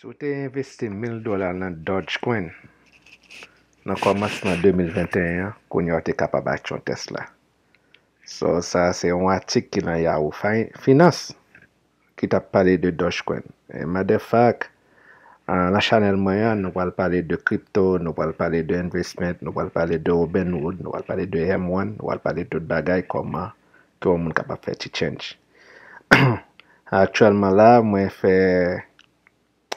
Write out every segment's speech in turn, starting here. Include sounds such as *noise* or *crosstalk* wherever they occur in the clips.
So te investi 1000 dolar nan Dogecoin nan komas nan 2021 kon yo te kapabak chon Tesla So sa se yon atik ki nan ya ou finas ki tap pale de Dogecoin e madefak nan chanel mwen yan nou pal pale de crypto nou pal pale de investment nou pal pale de open world nou pal pale de M1 nou pal pale de dadaj koma ki woun moun kapap fe ti chenj *clears throat* Aktuelman la mwen fe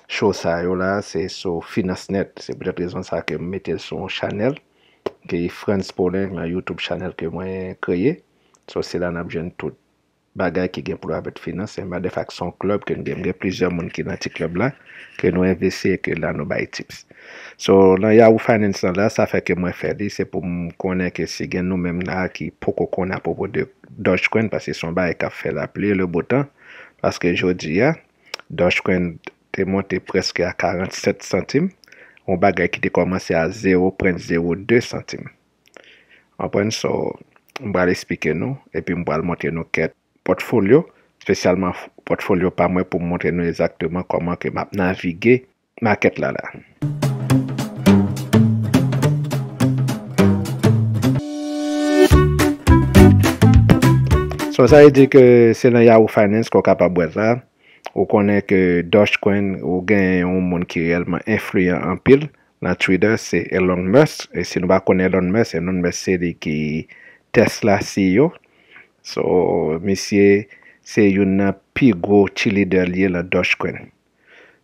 Chosa yo la, se so finance net, se pou deprezen sa ke mette son chanel, ke yi friends pou le, yon YouTube chanel ke mwen kreye, so se lan ap jen tout bagay ki gen pou la vet finance, se mwen defak son klub, ke yon gen mwen gen plizye moun ki nati klub la, ke nou investi, e ke lan nou bay tips. So, lan ya ou finance nan la, sa fe ke mwen ferdi, se pou mwen konen ke si gen nou men mna ki poko konen apopo de Dogecoin, pasi son bay ka fe la ple, le botan, paske jodi ya, Dogecoin... te monte preske a 47 centime, ou bagay ki te komanse a 0.02 centime. Anpwen so, mbwa li spike nou, epi mbwa li monte nou ket potfolyo, spesyalman potfolyo pa mwen pou monte nou esakteman koman ke map navige ma ket lala. So sa yi di ke se nan Yahoo Finance kon ka pa boezan, Ou konen ke Dogecoin ou gen yon moun ki realman influyen an pil. La Twitter se Elon Musk. E se nou ba konen Elon Musk, Elon Musk se li ki Tesla CEO. So, misye, se yon nan pi gro chili der liye la Dogecoin.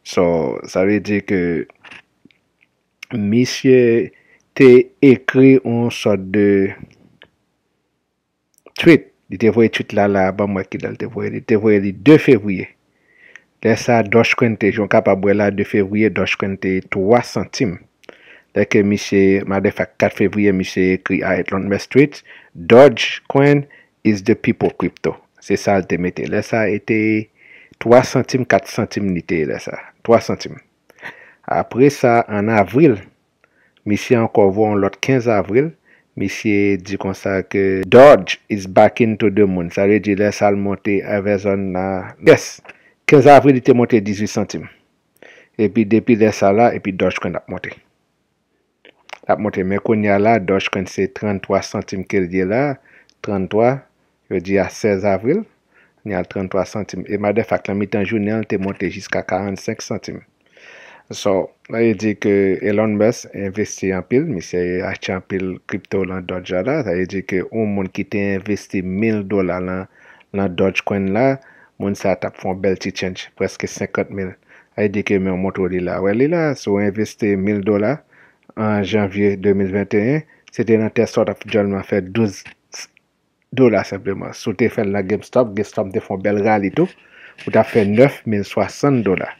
So, sa ve di ke misye te ekri yon sot de tweet. Di te voye tweet la la ba mwa ki dal te voye li. Te voye li 2 febouye. Lè sa, Dogecoin te, joun kap a bwe la 2 fevriye, Dogecoin te 3 centime. Lè ke mi se, ma defak 4 fevriye, mi se kri a Atlanta Mestreet, Dogecoin is the people crypto. Se sa l temete. Lè sa, ete 3 centime, 4 centime nite. Lè sa, 3 centime. Apre sa, an avril, mi se anko vwo an lot 15 avril, mi se di konsa ke Doge is back into the moon. Sa re di lè sa l monte a vezon na... Yes! 15 avril, te monte 18 centime. E pi depi de sa la, e pi Dogecoin ap monte. Ap monte. Men kon nye la, Dogecoin se 33 centime ke liye la. 33, yo di a 16 avril, nye a 33 centime. E ma defak, la mi tan jounel, te monte jiska 45 centime. So, a ye di ke Elon Musk investi an pil, mi se a chan pil kripto lan Doge a la, a ye di ke ou moun ki te investi 1000 dola lan Dogecoin la, Moun sa tap fon bel ti chenj, preske 50.000. A yi dike men w mwot w li la. Wè li la, sou investe 1000 dola, an janvye 2021, se te nan testor ta fjolman fe 12 dola sepleman. Sou te fen la GameStop, GameStop te fon bel ral itou, w ta fe 9.060 dola.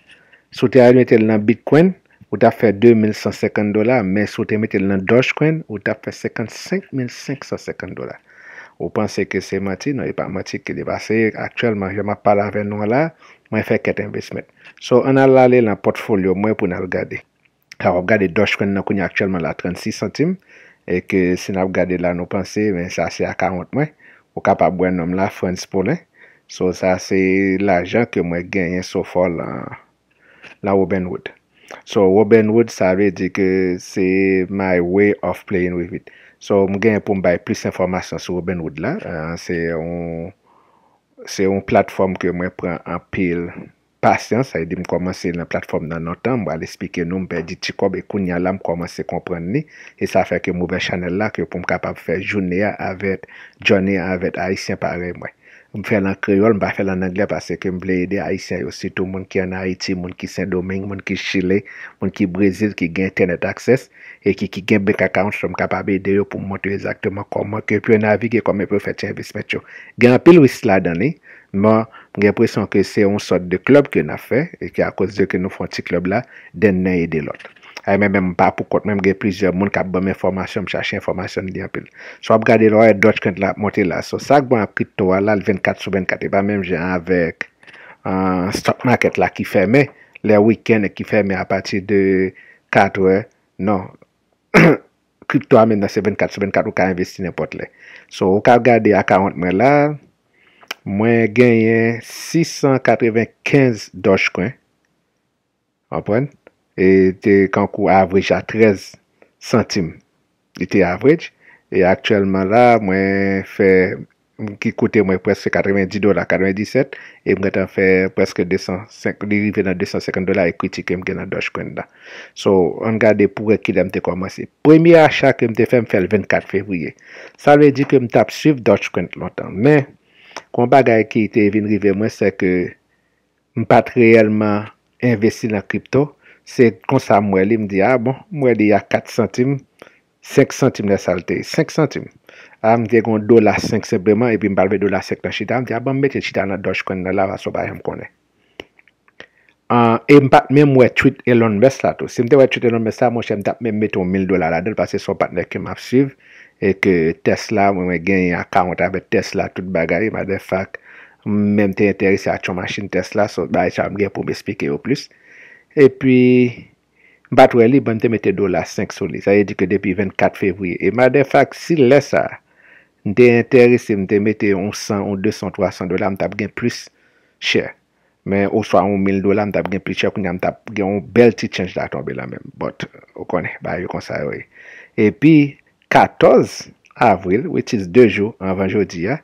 Sou te al metel nan Bitcoin, w ta fe 2.150 dola, men sou te metel nan Dogecoin, w ta fe 55.550 dola. Ou panse ke se mati, nou e pa mati ki devase. Aktuelman, yo ma pala ven nou la, mwen fe ket investment. So, an al lale la potfolio mwen pou nan lgade. Kar lgade, dosh kwen nan kwenye aktuelman la 36 centime. E ke si nan lgade la nou panse, mwen sa se a 40 mwen. Ou ka pa bwen nom la, France Poland. So, sa se l ajan ke mwen genyen so fol la Wobanwood. So, Wobanwood sa ve di ke se my way of playing with it. So mwen gen pou m bay plis informasyon sou ou ben woud la, euh, se yon platform ke mwen pren an pil pasyon, se yon dim komanse yon platform nan an tan, mwen al espike nou mwen di tiko be kou nyan la m komanse kompran ni, e sa fe ke mwen chanel la ke pou m kapap fe jouni a avet, jouni a avet aisyen parem wè. M fe lan kriol, m ba fe lan anglè pa se ke m ble yede Haitien yo sitou moun ki an Haiti, moun ki Saint-Domingue, moun ki Chile, moun ki Brazil ki gen tenet akses e ki gen beka kaoun se m kapabe yede yo pou mwote yon exaktman koman, ke pwe navigye koman pwe fete yon bispecho. Gen apil wis la dani, mwen gen presyon ke se yon sot de klub ke yon afe, e ki akos de ke nou fon ti klub la, den nen yede lote. Ay mè mè mè mpapou kote mè mge plizye moun kap bom informasyon m chache informasyon di apil. So ap gade lo e doj kwen la moti la. So sak bon ap kripto wala l 24 sou 24. E pa mè mje avèk stop market la ki fèmè. Le wikèn e ki fèmè a pati de 4 wè. Non. *coughs* Kripto wala mè nan se 24 sou 24 ou ka investi nè pot le. So ou ka gade ak a ont mè la. Mwen genye 695 doj kwen. Apoen? E te kankou avrej a 13 centime. E te avrej. E aktuelman la mwen fè, mwen ki koute mwen preske 90 dola, 97. E mwen te fè preske 250 dola ekwiti ke mwen gen nan Dogecoin la. So, an gade pou rekile mte kwa mwen se. Premye achat ke mte fè mwen fè l 24 februye. Sa mwen di ke m tap suiv Dogecoin lontan. Men, kon bagay ki te vinrive mwen se ke m pat reyelman investi la kripto. Se konsa mwen li m di a, ah, bon, mwen di a 4 centime, 5 centime le salte, 5 centime. Ah, a m di gen do la 5 sepreman, e pi m balve do la 5 nan chita, a m di a, ban m bete chita nan doj konnen la, va so bayan m konnen. Ah, e m pat men mwen tweet Elon Musk la to. Se m te wet tweet Elon Musk la, mwen jem tap men meto 1000 dola la do, pa se so patnen ki m ap suv. E ke Tesla, mwen gen yon akant ave Tesla, tout bagay, ma de fak, m men te enterise a chon masin Tesla, so bayan chanm gen pou me spike yo plus. E pi, batwe li ban te mette do la 5 soli. Sa ye di ke depi 24 fevri. E madè fak, si lè sa, nte enteri se mte mette 100, 200, 300 dola, mtape gen plus chè. Men, ou sa 1000 dola, mtape gen plus chè, kwenye mtape gen bel ti chenj da tombe la men. Bot, ou konè, ba yon konsa yoy. E pi, 14 avril, wè tis 2 jo, anvan jodi ya,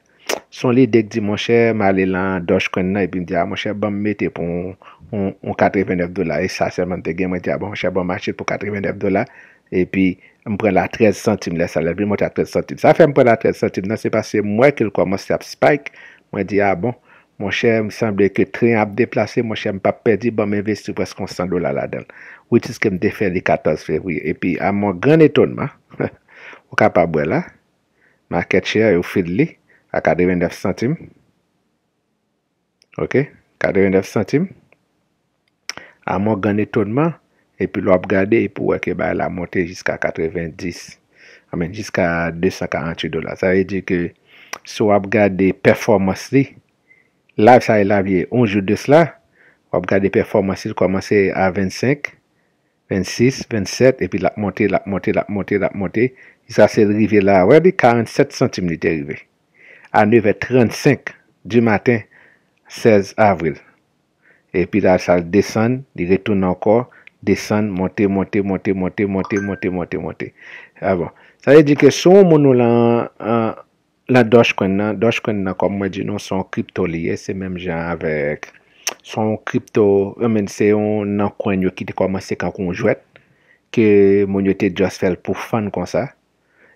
son li dek di mwen chè, ma li lan doj kon nan, epi mdi ya, mwen chè, ban mette pou mwen On 89 dola. E sa, seman te gen, mwen di, a bon, mwen chè, bon, mwen chè, pou 89 dola. E pi, mwen pren la 13 centime lè salè. Pi, mwen chè, 13 centime. Sa fè, mwen pren la 13 centime. Nan, se passe, mwen kèl kwa, mwen se ap spike. Mwen di, a bon, mwen chè, mwen semblè kè trian ap deplase. Mwen chè, mwen pa pedi, bon, mwen vesti pou eskons 100 dola la den. Ou, ti sè, mwen defè li 14 februyè. E pi, a, mwen gran etonman. Ou, ka pa bwè la. Mwen kèt chè, ou, fid li. A, a man gane tonman, epi lwa ap gade, epi wè ke ba la montè jiska 90, amè, jiska 248 dola. Sa e di ke, sou ap gade performans li, la sa e la vye 11 jou de s'la, ap gade performans li, komanse a 25, 26, 27, epi la montè, la montè, la montè, la montè, isa se rive la wè di 47 cm li te rive. A 9.35 di matè, 16 avril. epi ral sal desen, di retoun anko, desen, monte, monte, monte, monte, monte, monte, monte, monte. A bon. Sa yè di ke sou mounou la, la doj kon nan, doj kon nan, kom mwen di nou, son krypto liye, se menm jan avek, son krypto, menn se yon nan kwen yon ki di komanse kankon jwet, ke moun yote just fel pou fan kon sa,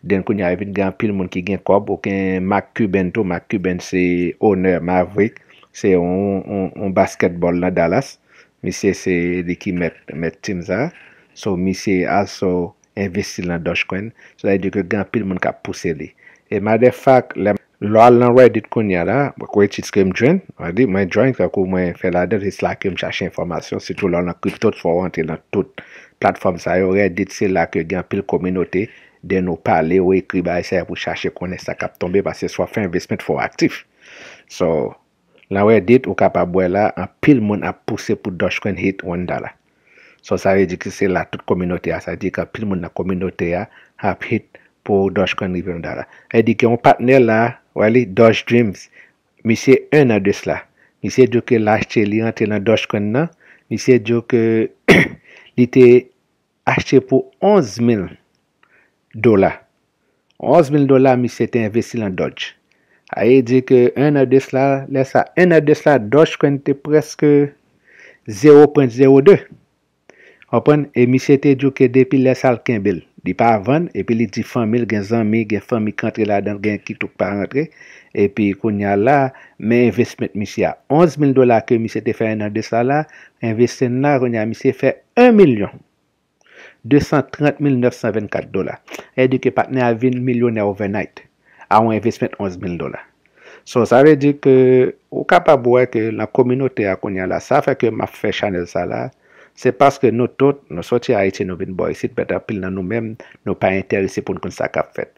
den kwen yon avit gan pil moun ki gen kob, ou ken mak kuben to, mak kuben se, oner ma vwek, Se yon basketbol nan Dallas. Mi se se li ki met tim za. So mi se aso investi nan Dogecoin. So la yon gen apil moun kap puse li. E madè fak, lò al nan reddit kon yara, wèk wè chiske m jwen, wè di, mwen jwen, kwa kou mwen fè la det, is la ke m chache informasyon, sitou lò nan kriptot, fò wante nan tout platform sa yo, wè dit se la ke gen apil kominote, den nou pale, wè kri ba yose e yon pou chache kon, e sa kap tombe, pas se swa fè investment fò aktif. So... La wè dit, ou kap ap wè la, an pil moun ap pousse pou Dogecoin hit wè nda la. So sa wè di ki se la tout kominote a, sa di ki an pil moun na kominote a ap hit pou Dogecoin rivè wè nda la. Wè e di ki an partner la, wè li, DogeDreams, mi se en adres la. Mi se di ki lache li ante nan Dogecoin nan, mi se di ki *coughs* li te ache pou 11.000 dola. 11.000 dola mi se te investi lan Doge. Aye di ke 1 ades la, lesa 1 ades la doj kwen te preske 0.02. Opan, e misye te djouke depi lesal kembil. Di pa avan, epi li di fan mil gen zanmi, gen fan mikantre la dan gen ki touk pa rentre. Epi kwen ya la, me investmet misye a 11000 dola ke misye te fè 1 ades la la. Investe nan, renyan misye fè 1 milyon 230924 dola. Aye di ke patnen avin milyonè overnight. a yon investmen 11000 dola. So, sa ve di ke ou kapab wè ke la kominote a konya la, sa fè ke ma fè chanel sa la, se paske nou tot, nou soti a ite nou bin boy sit, bet apil nan nou men, nou pa interese pou nou kon sa kap fèt.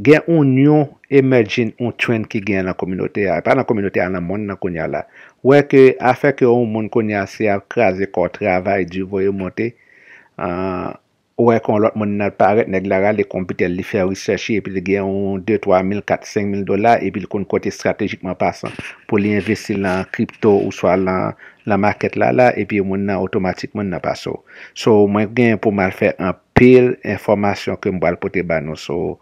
Gen ou nyon, imagine, ou twen ki gen la kominote a, pa la kominote a nan moun nan konya la, wè ke a fè ke ou moun konya se akraze kon travay di voye mwote, a... Euh, Ou e kon lot moun nan paret neg lara le kompite li fey risershi e pi li gen yon 2, 3, 4, 5 mil dola e pi li kon kote strategikman pa san pou li investi lan kripto ou swa lan la market la la e pi moun nan otomatikman nan pa so. So moun gen pou mal fey an pel informasyon ke mbo al pote bano so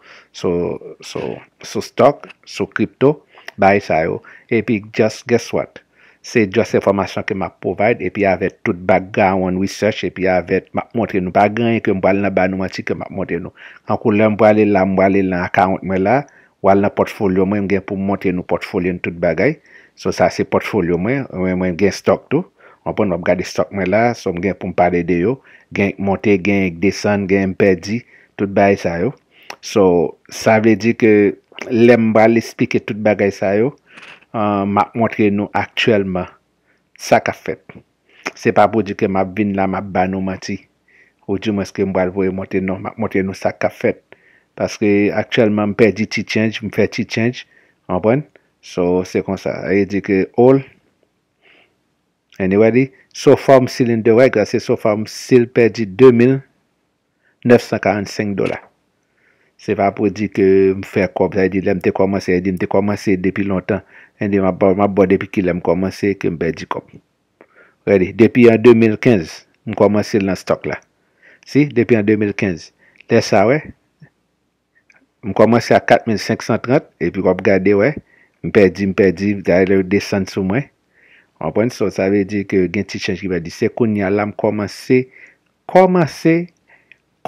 stok, so kripto bay sa yo e pi just guess what? Se jost informasyon ke m ap provide, epi avet tout bagay wan research, epi avet m ap monten nou bagay, ke m wale nan banou mati, ke m ap monten nou. Ankou lem wale la, m wale la, akant mwen la, wale na potfolyo mwen, m gen pou monten nou potfolyo nou tout bagay. So sa se potfolyo mwen, mwen gen stok tou. Anpon m wap gade stok mwen la, som gen pou m pare de yo. Gen monten, gen desen, gen pedi, tout bagay sa yo. So sa vredi ke lem wale spike tout bagay sa yo. Ma montre nou aktyelman sak a fet. Se pa pou di ke ma vin la ma ban ou non, ma ti. Ou di mwen se ke mwa alvoye montre nou sak a fet. Paske aktyelman mperdi ti chenj, mperdi ti chenj. Anpwen? So se kon sa. E di ke all. Aniwadi. So fom silin de wek, ase so fom sil perdi 2945 dola. Se fa pou di ke m fèr kop, sa yi di la m te komanse, yi di m te komanse depi lontan, yi di ma bo depi ki la m komanse ke m perdi kop. Wè li, depi an 2015, m komanse lan stok la. Si, depi an 2015. Tè sa wè, m komanse a 4530, epi kop gade wè, m perdi, m perdi, gade lè wè descend sou m wè. Anpwen, so sa wè di ki gen ti chanj ki wè di, sekoun yal la m komanse, komanse kop.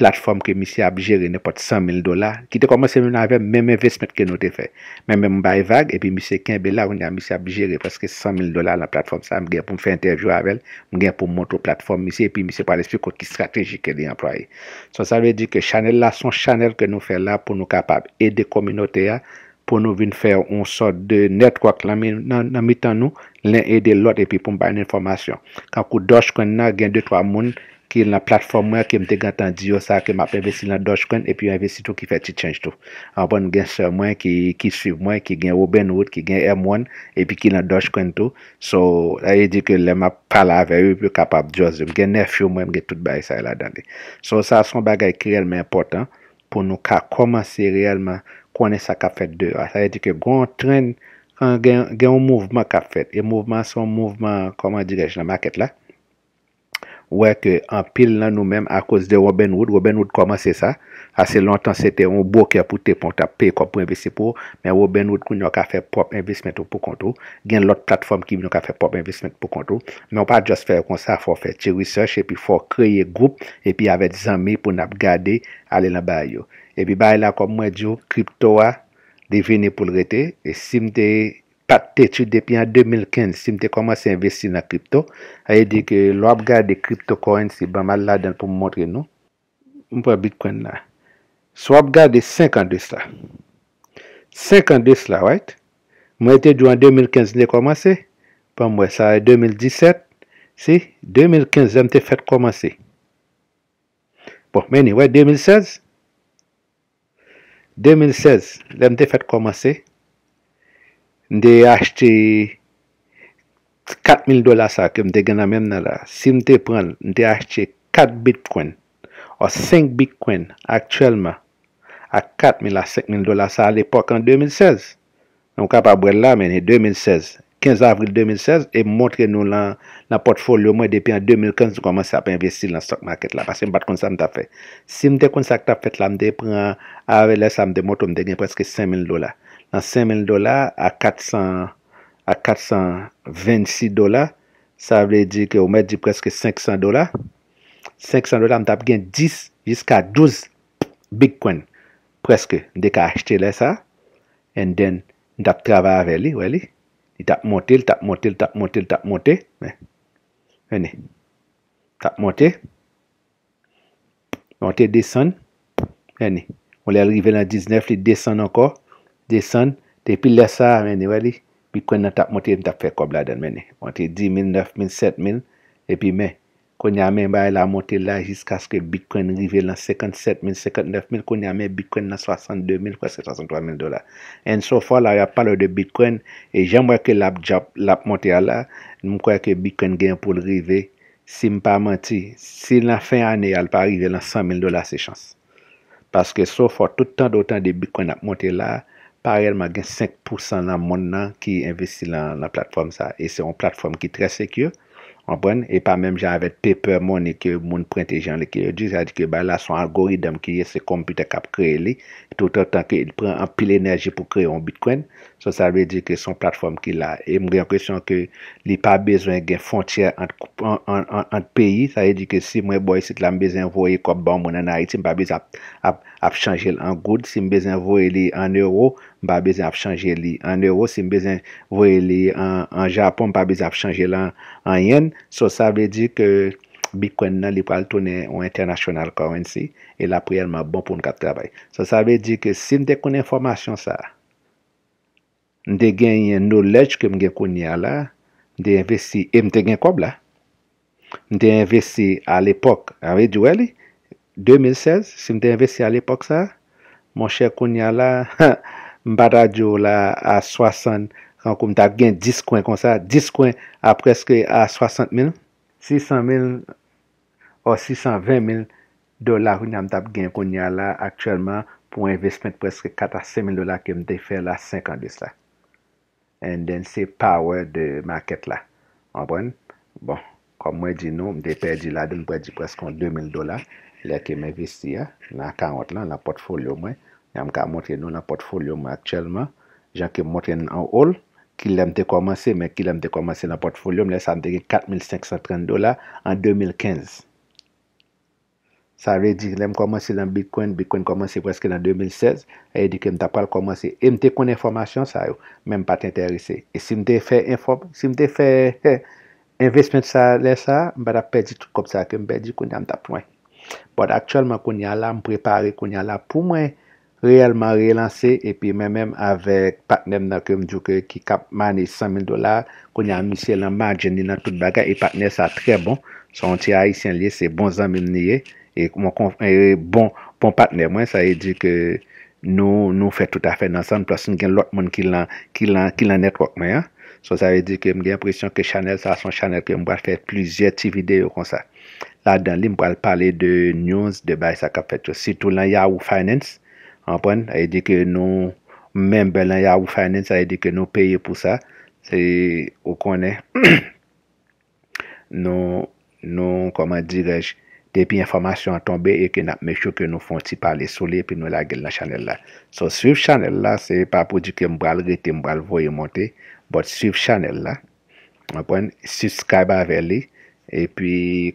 platform ke misi ap jere ne pot 100,000 dola, ki te komanse mwen avè, mè mè vesmet ke nou te fè. Mè mè mwen bay vag, epi misi ken be la, mwen ya misi ap jere, paske 100,000 dola la platform sa, mwen gen pou mwen fè intervjou avè, mwen gen pou mwonto platform misi, epi misi pou alespe kou ki strategik ke li yon proye. So sa vè di ke chanel la, son chanel ke nou fè la pou nou kapab, ede kominote ya, pou nou vin fè ou son de net kwa klamen nan mitan nou, len ede lot, epi pou mwen bay nin formasyon. Kan kou doj kwen na, gen 2- ki la platform mwen ki mte gantan diyo sa ke map investi la Dogecoin epi yo investi tou ki fè ti chanj tou. Anpon gen sè mwen ki suiv mwen ki gen Robinhood, ki gen M1 epi ki la Dogecoin tou. So, a ye di ke lè map pala avè yon pyo kapap diyo zèm. Gen nefyo mwen gen tout bayi sa yon la dande. So, sa son bagay ki relmen important pou nou ka komanse relmen kwenè sa kap fèt dè. A ye di ke gon tren gen yon mouvment kap fèt e mouvment son mouvment koman direj nan makèt la Ouè kè an pil nan nou mèm a kòz de Robinhood. Robinhood kòman se sa? Ase lontan se te yon bò kè pou te pon tap pe kòp pou investi pou. Men Robinhood kou nyon ka fè pop investment pou kontou. Gen lòt platform ki nyon ka fè pop investment pou kontou. Men ou pa jòs fè kon sa fò fè che research e pi fò kreye goup. E pi avè zanmi pou nap gade ale la bay yo. E pi bay la kòp mwen diyo kriptowa devine pou lretè. E sim te yon. depuis en 2015, si je commencé à investir dans la crypto, A dit que l'on des cryptocurrencies, pas mal là pour vous montrer nous, on prend Bitcoin là. So on garde 5 ans de cela. 5 ans de cela, right? Moi, j'étais en 2015, j'ai commencé. Pour moi, ça, 2017. Si, 2015, j'ai fait commencer. Bon, mais anyway, 2016. 2016, j'ai fait commencer. m de achte 4000 dola sa ke m de gen a menm nan la. Si m de pren m de achte 4 bitcoin o 5 bitcoin aktuelman a 4000 a 5000 dola sa al epok an 2016. Nou kap a brel la men e 2016. 15 avril 2016 e montre nou la la potfolio mwen depi an 2015 nou koman se ap investi lan stok market la pas se m bat kon sa m ta fet. Si m de kon sa k ta fet la m de pren a relè sa m de moton m de gen preske 5000 dola. An 5,000 dola a 426 dola. Sa vle di ki ou mè di preske 500 dola. 500 dola m tap gen 10 jiska 12 bitcoin preske dek a achete le sa. And then, m tap travare li, wè li. Li tap monte, li tap monte, li tap monte, li tap monte. Vè ni, tap monte. Monte desan. Vè ni, wè li alrive lan 19, li desan anko. Desen, te pil lesa, meni wali, Bitcoin nan tap moti, meni tap fekob la den meni. Mon te 10.000, 9.000, 7.000, epi men, konye amen ba la moti la, jiska aske Bitcoin rive lan 57.000, 59.000, konye amen Bitcoin nan 62.000, kwa se 63.000 dola. En sofo la, ya palo de Bitcoin, e jemwe ke la ap moti la, nou kwa ke Bitcoin gen pou rive, si m pa menti, si la fin ane, al pa rive lan 100.000 dola, se chans. Paske sofo, toutan dotan de Bitcoin ap moti la, Parelman gen 5% nan moun nan ki investi lan la platform sa. E se yon platform ki tre sekyur. An bon, e pa menm jan avet paper moun e ke moun print e jan le ke yon di. Sa di ke ba la son algoritm ki ye se komputer kap kre li. Tout an tan ke yon pren an pil enerji pou kre yon bitcoin. So sa ve di ke son platform ki la. E mwen gen kresyon ke li pa bezwen gen fontyer ant peyi. Sa ve di ke si mwen boy sit la mbezen voye kop ban mwen an a iti, mba bezan ap chanje li an goud. Si mbezen voye li an euro, mba bezan ap chanje li an euro. Si mbezen voye li an Japon, mba bezan ap chanje li an yen. So sa ve di ke bitcoin nan li pal tonen ou international currency. E la priyelman bon pou nou kat trabay. So sa ve di ke si mte konen formasyon sa... Nde genyen nou lej kem gen kounia la, Nde investi, e mte gen kob la, Nde investi al epok, awe djou el, 2016, si mte investi al epok sa, Mon chè kounia la, *laughs* Mbada djou la, a 60, Rankou mta gen 10 kwen kon sa, 10 kwen apreske a 60 mil, 600 mil, O 620 mil, Dola kouni am tap gen kounia la, Aktuellement, pou investment preske 4 a 5 mil dola kem dey fe la, 5 an dey sa, en den se power de market la. Anpwen? Bon, kom mwen di nou, mwen de perdi la, doun mwen di preskon 2,000 dola, lè ke mwen vesti ya, nan 40 lan, la potfolyo mwen, yon mwen ka mwote nou la potfolyo mwen aktyelman, jan ke mwote nou an oul, ki lè mwen de komanse, mwen ki lè mwen de komanse la potfolyo mwen, lè sa mwen de 4,530 dola, an 2,015 dola. Sa vè di lèm komanse lan Bitcoin, Bitcoin komanse wèskè nan 2016, e di kem tapal komanse. E mte konen formasyon sa yo, mèm pati interese. E si mte fè, si mte fè, he, eh, investmen sa lè sa, mbada pedi tout kop sa, kem pedi konen tapwen. Bòd, akchèlman konen la, mprepare konen la pou mwen, reèlman relansè, e pi mèm mèm avèk patnen nan kem djoukè, ki kap mani 100.000 dolar, konen an misye lan marjen ni nan tout bagay, e patnen sa trè bon, son ti a isen liye, se bon zamil niye, E bon patne mwen, sa yi di ke nou fè tout a fè nan san, plas nou gen lot moun ki lan netwok mwen ya. So sa yi di ke mwen gen presyon ke chanel sa son chanel ke mwen fè plizye ti videyo kon sa. La dan li mwen palè de nyons, de bay sa kap fèt yo. Sitou lan ya ou finance, anpwen, ay di ke nou member lan ya ou finance, ay di ke nou peye pou sa. Sa yi, ou konè, *coughs* nou, nou, koman dirèj? Depi informasyon a tombe, eke nap me chou ke nou fon ti pale soli e pi nou la gel nan chanel la. So, swif chanel la, se pa pou di ke mbral re te mbral voye monte, but swif chanel la, apwen, subscribe a ve li, e pi,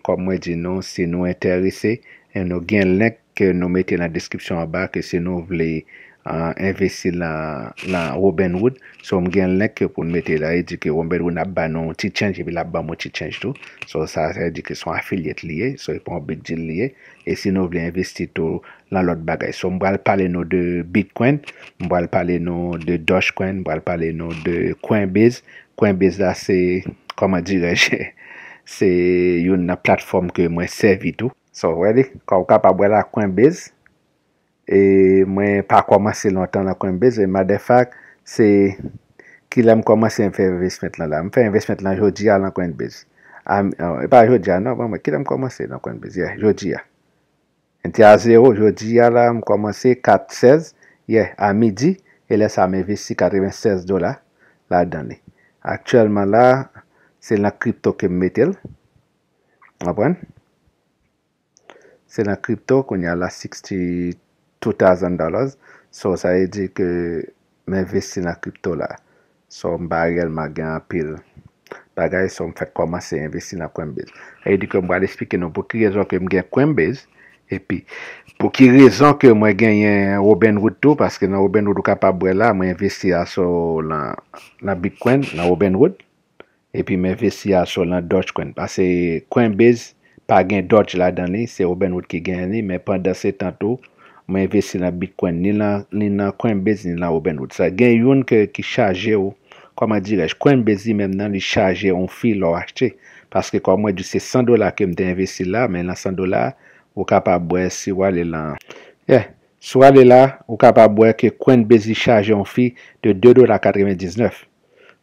kom mwen di nou, se nou enterise, e nou gen lenk ke nou mette la deskripsyon a ba ke se nou vleye an investi lan Robinwood sou mwen gen lek pou mwete la e di ki Robinwood nan banon ti chanj e bi la ban mwen ti chanj tou sou sa e di ki sou an filiet liye sou e pou an bidjil liye e si nou vle investi tou lan lot bagay sou mwen wale pale nou de Bitcoin mwen wale pale nou de Dogecoin mwen wale pale nou de Coinbase Coinbase la se koman diraj *laughs* se yon nan platform ke mwen servi tou sou weli kou kap abwela Coinbase E mwen pa komanse lontan lakwen bez, e mwadefak se ki la m komanse m fe invest met lan la. M fe invest met lan jodi ya lakwen bez. E pa jodi ya nan, bon, mwen ki la m komanse lakwen bez. Ye, jodi ya. Enti a 0, jodi ya la m komanse 4.16. Ye, a midi, e lesa m investi 96 dola la dani. Aktuelman la, se la kripto ke m metel. Mwen. Se la kripto konye la 63. So sa e di ke mwen investi nan kripto la So mba real ma gen apil Pagay se mwen fèk komanse investi nan coinbase E di ke mwa le spike nou Pou ki rezon ke mwen gen coinbase E pi pou ki rezon ke mwen genyen Robinwood tou Paske nan Robinwood ou kapabwe la Mwen investi aso nan Bitcoin Nan Robinwood E pi mwen investi aso nan Dogecoin Paske coinbase Pa gen Doge la dan li Se Robinwood ki gen li Men pandan se tan tou Mwen investi nan Bitcoin ni nan Coinbase ni nan Openwoods. Gen yon ki chaje ou. Kwa mwen direj, Coinbase men nan li chaje ou nfi lo achete. Paske kwa mwen di se 100 dola ke mwen te investi la. Men la 100 dola, wou kapabwe si wale lan. Ye, sou wale la, wou kapabwe ke Coinbase li chaje ou nfi de 2 dola 99.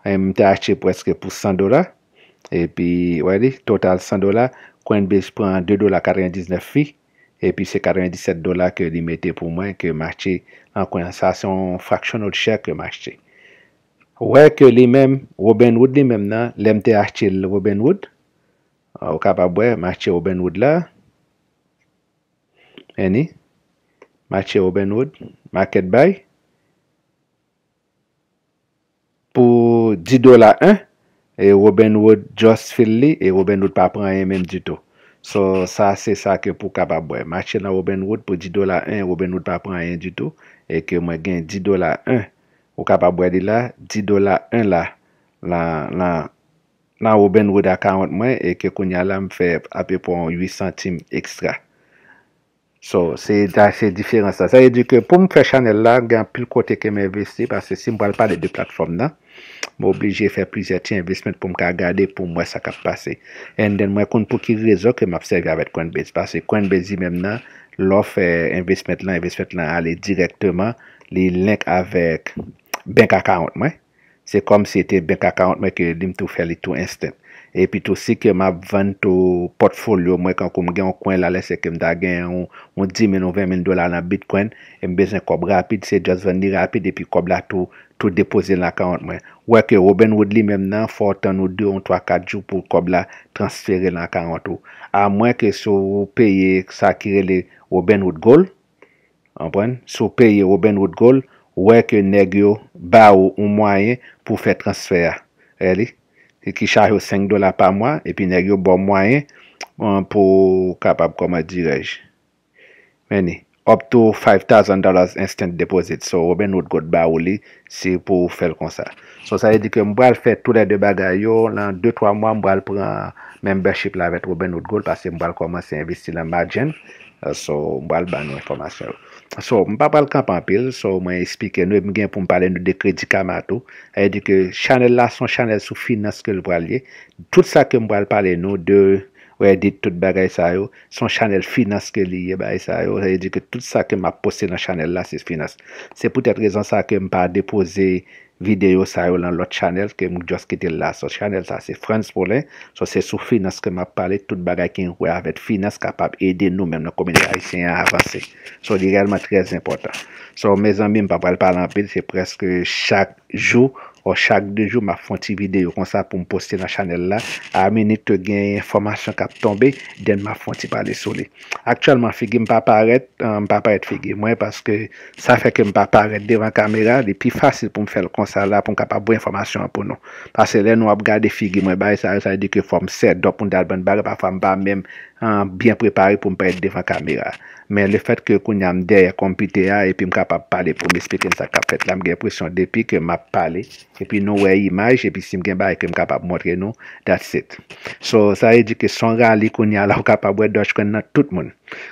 Mwen te achete pweske pou 100 dola. E pi wali, total 100 dola. Coinbase pren 2 dola 99 fi. E pi se 97 dola ke li mette pou mwen ke matche an konansasyon fraksyon ou di chèk ke matche. Ouè ke li men, Robinwood li men nan, lemte achte Robinwood. Ou ah, kapabwe, matche Robinwood la. Eni, matche Robinwood, market buy. Pou 10 dola 1, e Robinwood just fill li, e Robinwood pa pran yon men dito. So sa se sa ke pou kababwe. Mache nan Woban Road pou 10 dola 1, Woban Road pa pran yon di tou. E ke mwen gen 10 dola 1 wababwe di la, 10 dola 1 la nan Woban Road a 40 mwen. E ke konya la mwen fe api pou 8 centime ekstra. So se yon da se diferan sa. Sa yon di ke pou mwen fe chanel la, gen pou kote ke mwen investi. Parce se si mwen wale pa de 2 platform nan. Mwen oblije fè pwizye ti investment pou mwen ka gade pou mwen sa kap pase. En den mwen kon pou ki rezo ke mwen apseve avet coinbase. Pase coinbase zi menm nan, lo fè investment lan, investment lan ale direktman, li lenk avèk bank account mwen. Se kom se te bank account mwen ke dim tou fè li tou instant. E pi tou si ke mwen vantou portfolio mwen kan kon mwen gen yon coin lalè se ke mwen da gen yon yon 10.000 ou 20.000 dolar nan bitcoin. Mwen bezè kòp rapide, se jaz vèn ni rapide, e pi kòp la tou Tout depose lan 40 mwen. Ouè ke Robinhood li mèm nan fòr tan ou 2 ou 3 ou 4 jou pou kob la transfere lan 40 ou. A mwen ke sou peye sakirele Robinhood Gold. Anpwen. Sou peye Robinhood Gold. Ouè ke negyo ba ou un mwayen pou fè transfere. E li. E ki chache ou 5 dola pa mwen. E pi negyo bon mwayen pou kapab koma direj. Meni. Up to $5,000 instant deposit. So, Robinhood Gold ba ou li, si pou fèl kon sa. So, sa yè e di ke mboal fè tout la debaga yo, lan 2-3 mwa mboal pran membership la vet Robinhood Gold, pase mboal komanse investi la majen. So, mboal ban nou informasyon. So, mbaal kapan pil, so mwen espike nou mgen pou mpale nou de kredi kamato. Ay e di ke chanel la son chanel sou finaske l vwalye. Tout sa ke mboal pale nou de... ouye dit tout bagay sa yo, son chanel finas ke liye ba yi sa yo, ouye di ke tout sa ke m ap poste nan chanel la se finas. Se poutet rezon sa ke m pa depose video sa yo lan lot chanel, ke m jos kite la son chanel sa, se frans pou len, so se sou finas ke m ap pale, tout bagay ki m ouye avet finas kapap ede nou menm nan komedi aisyen avansi. So di relman trez impotant. So mezan mi m pa pale palan apil, se preske chak jou Ou chak dejou ma fonti videyo konsa pou m poste nan chanel la. A meni te gen yon informasyon kap tombe, den ma fonti pale sole. Aktualman figi m pa paret, m pa paret figi mwen. Paske sa feke m pa paret devan kamera, de pi fasil pou m fel konsa la pou m kapap bou informasyon apon nou. Paske lè nou ap gade figi mwen, baye sa e di ke fom sed, do pou m dal ban baga pa fom ba menm. an byen prepari pou m pa et devan kamera. Men le fet ke koun ya m dey a kompite ya, epi m kapap pale pou m espiten sa kapet. La m gen presyon depi ke m ap pale, epi nou wey imaj, epi si m gen ba e ke m kapap montre nou, that's it. So, sa e di ke son rali koun ya la w kapap wè doj kon nan tout moun.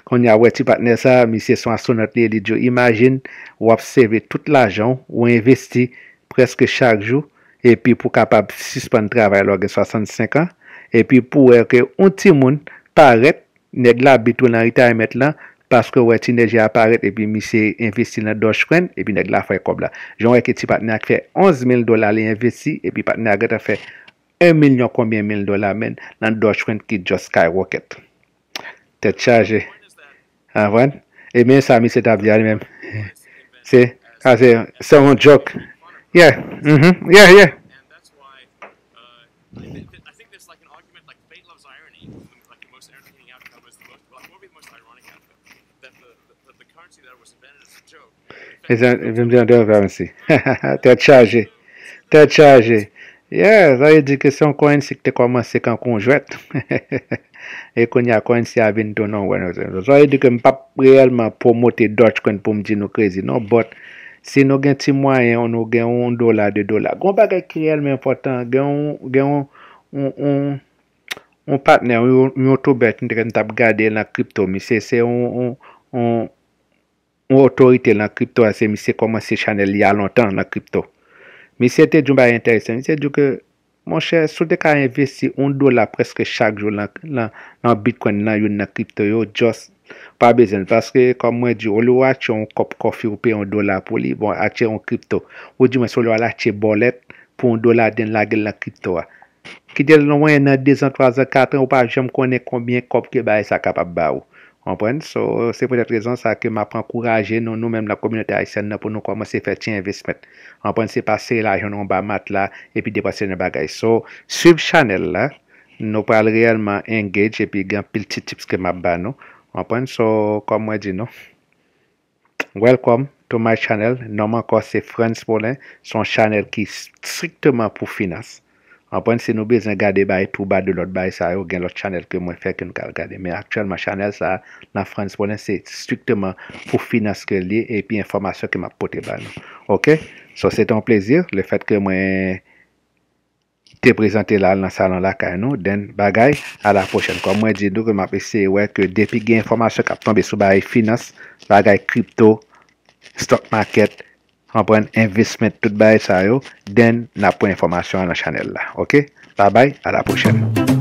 Koun ya wè ti patne sa, mi se son aso nan li, li di yo imagine w apseve tout l'ajan, w investi preske chak jou, epi pou kapap suspend travay lò gen 65 an, epi pou wè ke unti moun, paret, nek la bitou nan rita emet lan, paske wè ti neje aparet, epi mi se investi nan Dogecoin, epi nek la fay kob la. Joun wè ki ti patne ak fè 11,000 dola le investi, epi patne ak fè 1,000,000 konbien 1,000 dola men, nan Dogecoin ki jo Skyrocket. Te chaje. Avan? Ah, Emen sa mi se tabli ane men. *laughs* Se? Ase, se moun jok. Yeah, mhm, yeah, yeah. E zan, vim zan, dèm vèm si. Ha ha ha, tè chaje. Tè chaje. Ye, zan yè di ke son koen si kè te komanse kan konjwèt. Ha ha ha ha. E kon yè koen si avin ton nan wè nan zan. Zan yè di ke m pap reyèlman promote dòch kon pou m di nou krezi nan. Bot, si nou gen ti mwayen, nou gen 1 dola, 2 dola. Gon pa gen kriyèlmen important. Gen, gen, on, on, on, on patnen. Yon, yon, yon toubet, yon te gen tap gade la kripto. Mi se, se, on, on, on. Un otorite lan kripto ase, mi se koman se chanel ya lontan lan kripto. Mi se te djoum baye enteresan. Mi se djoum ke, mon chè, sou te ka investi 1 dola preske chak joun lan bitcoin nan yon nan kripto yo, jos, pa bezen. Paske, kom mwen di, ou lo wache yon kop kofi ou pe 1 dola pou li, bon, atche yon kripto. Ou di mwen sou lo wache atche bolet pou 1 dola den lage lan kripto wa. Ki de loun wè nan 2 an, 3 an, 4 an, ou pa jèm konen konbyen kop ki baye sa kap ap ba ou. Anpwen, so se pou det rezon sa ke ma pran kouraje non, nou nou menm la komunite Aysen nan pou nou komanse fè ti investmet. Anpwen, se pase la yon ou ba mat la epi depase yon bagay. So, sub chanel la, nou pral reyelman engage epi gen pil ti tips ke ma ban nou. Anpwen, so kom wè di nou. Welcome to my channel, nom ankon se Frans Paulin, son chanel ki strikteman pou finas. Anpwen se nou bezan gade baye tou ba de lot baye sa yo gen lot chanel ke mwen fey ke nou kal gade. Me aktyen ma chanel sa nan frans ponen se stikteman pou finanse ke liye epi informasyon ke ma pote baye nou. Ok, so se ton plezir le fet ke mwen te prezante la al nan salon la kaye nou. Den bagay, ala pwoshen. Kwa mwen di dou ke mwen apese wey ke depi gen informasyon kap tonbe sou baye finance, bagay kripto, stock market, an pren investment tout bay sa yo, den napon informasyon an la chanel la. Ok? Pa bay, ala pochel.